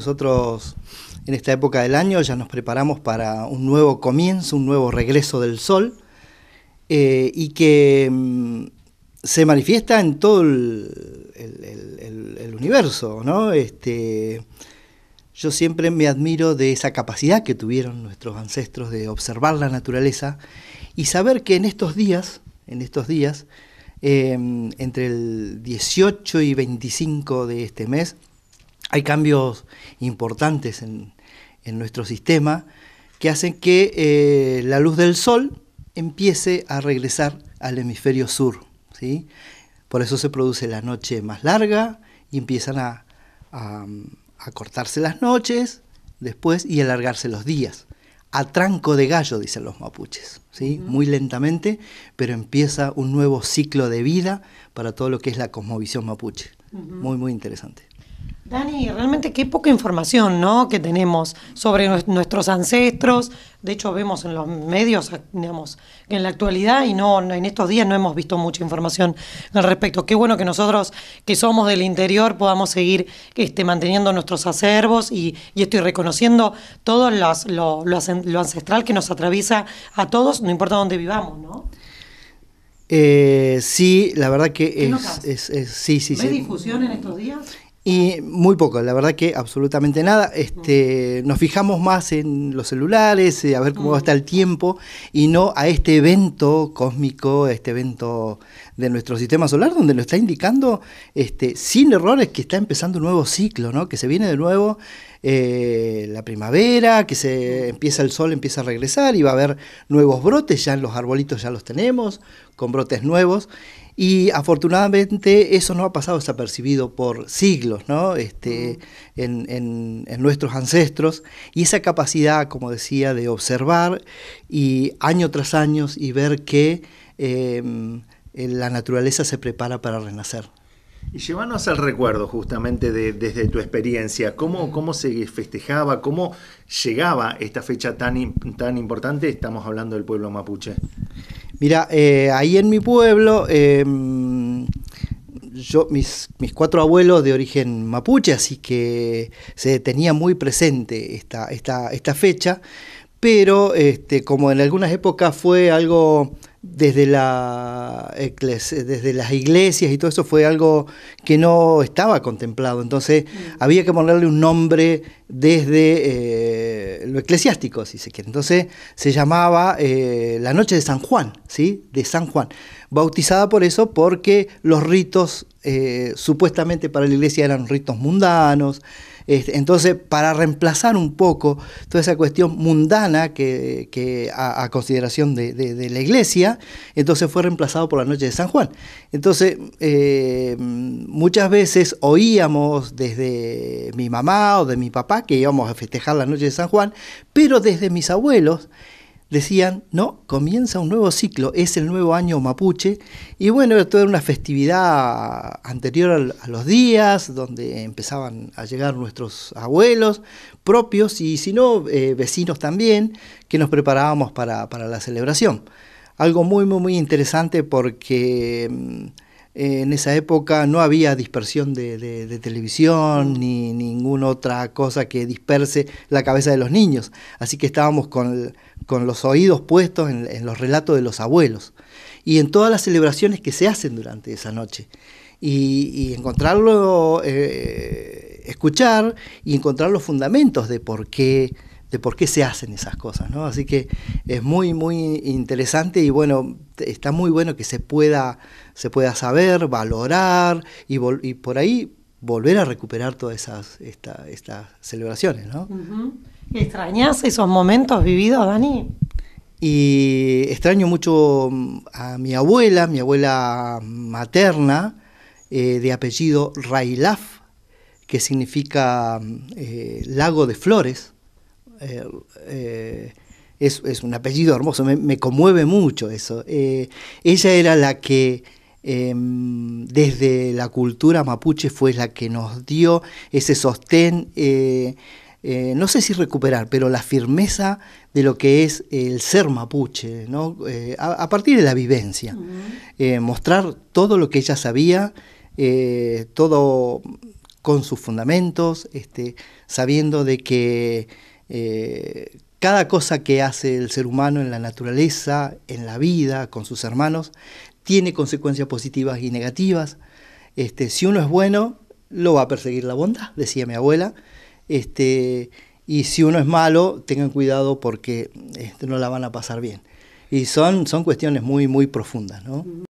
Nosotros en esta época del año ya nos preparamos para un nuevo comienzo, un nuevo regreso del sol eh, y que mm, se manifiesta en todo el, universo. ¿no? Este, yo siempre me admiro de esa capacidad que tuvieron nuestros ancestros de observar la naturaleza y saber que en estos días, en estos días, eh, entre el 18 y 25 de este mes, hay cambios importantes en, nuestro sistema que hacen que eh, la luz del sol empiece a regresar al hemisferio sur. ¿sí? Por eso se produce la noche más larga y empiezan a, cortarse las noches después y alargarse los días. A tranco de gallo, dicen los mapuches, ¿sí? muy lentamente, pero empieza un nuevo ciclo de vida para todo lo que es la cosmovisión mapuche. Muy, muy interesante. Dani, realmente qué poca información ¿no? que tenemos sobre nuestros ancestros. De hecho, vemos en los medios, ah, digamos, en la actualidad y no en estos días no hemos visto mucha información al respecto. Qué bueno que nosotros, que somos del interior, podamos seguir este, manteniendo nuestros acervos y, y estoy reconociendo todo lo, ancestral que nos atraviesa a todos, no importa dónde vivamos, ¿no? Eh, sí, la verdad que es, sí, sí, ¿Ves difusión en estos días? Y muy poco, la verdad que absolutamente nada. Este, nos fijamos más en los celulares, eh, a ver cómo va está el tiempo, y no a este evento cósmico, este evento de nuestro sistema solar, donde nos está indicando, este, sin errores, que está empezando un nuevo ciclo, ¿no? que se viene de nuevo eh, la primavera, que se empieza el sol, empieza a regresar, y va a haber nuevos brotes, ya en los arbolitos ya los tenemos, con brotes nuevos. Y afortunadamente eso no ha pasado desapercibido por siglos, ¿no? Este, mm. en, en, nuestros ancestros. Y esa capacidad, como decía, de observar y año tras año y ver que em, la naturaleza se prepara para renacer. Y llévanos al recuerdo justamente de, desde tu experiencia, ¿cómo, mm. cómo se festejaba, cómo llegaba esta fecha tan, tan importante, estamos hablando del pueblo mapuche. Mira, eh, ahí en mi pueblo, em, yo, mis, mis, cuatro abuelos de origen mapuche, así que se tenía muy presente esta, esta, esta fecha, pero este, como en algunas épocas fue algo desde, la, desde las iglesias y todo eso fue algo que no estaba contemplado. Entonces mm. había que ponerle un nombre desde eh, lo eclesiástico, si se quiere. Entonces se llamaba eh, la noche de San Juan, ¿sí? De San Juan. Bautizada por eso porque los ritos eh, supuestamente para la iglesia eran ritos mundanos. entonces, para reemplazar un poco toda esa cuestión mundana que, a, consideración de, la iglesia, entonces fue reemplazado por la noche de San Juan. Entonces, eh, muchas veces oíamos desde mi mamá o de mi papá que íbamos a festejar la noche de San Juan, pero desde mis abuelos, decían, no, comienza un nuevo ciclo, es el nuevo año mapuche. Y bueno, era toda una festividad anterior a los días, donde empezaban a llegar nuestros abuelos propios y si no, eh, vecinos también, que nos preparábamos para, para, la celebración. Algo muy, muy, muy interesante porque mm, eh, en esa época no había dispersión de, televisión mm. ni ninguna otra cosa que disperse la cabeza de los niños. Así que estábamos con, los oídos puestos en, los relatos de los abuelos y en todas las celebraciones que se hacen durante esa noche. Y, encontrarlo, eh, escuchar y encontrar los fundamentos de por qué de por qué se hacen esas cosas, ¿no? Así que es muy, muy interesante y bueno, está muy bueno que se pueda, se pueda saber, valorar y, por ahí volver a recuperar todas esas estas celebraciones, ¿no? ¿Extrañas esos momentos vividos, Dani? Y extraño mucho mm, a mi abuela, mi abuela materna, eh, de apellido Railaf, que significa mm, eh, lago de flores. Eh, eh, es, un apellido hermoso, me, conmueve mucho eso. Eh, ella era la que em, desde la cultura mapuche fue la que nos dio ese sostén, no sé si recuperar, pero la firmeza de lo que es el ser mapuche, a, partir de la vivencia, mostrar todo lo que ella sabía, todo con sus fundamentos, este, sabiendo de que eh, cada cosa que hace el ser humano en la naturaleza, en la vida, con sus hermanos, tiene consecuencias positivas y negativas. Este, si uno es bueno, lo va a perseguir la bondad, decía mi abuela. Este, y si uno es malo, tengan cuidado porque este, no la van a pasar bien. Y son, son cuestiones muy, muy profundas. ¿no?